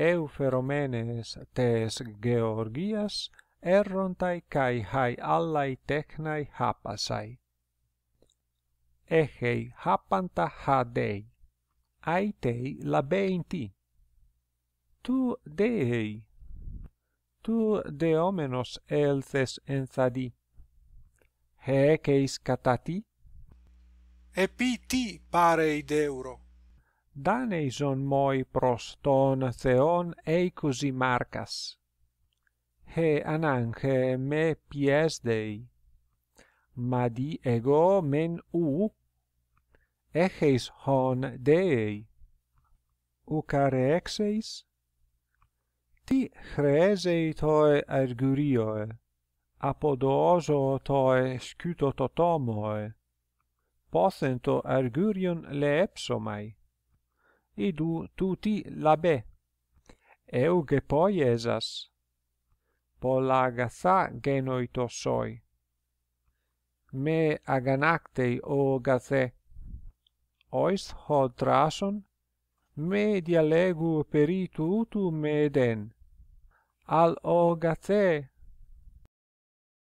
eu feromenes tes georgias errontai kai hai allai technai hapasai Echei hapanta ha dei, ai Tu dei, tu deomenos elces enthadi. di. Heceis catati? Epi ti parei deuro danes moi pros ton theon eicusi marcas. He ananche me pies dei. Ma di ego men u, eches hon dei. U care exeis? Ti chresei toe argurioe, apodoso toi scuto totomoe, potento argurion leepsomai idu tuti la Euge eu che poi esas po la gasa che noitò soi me a ganacte ois ho drason me dialegu per itu utu me den al o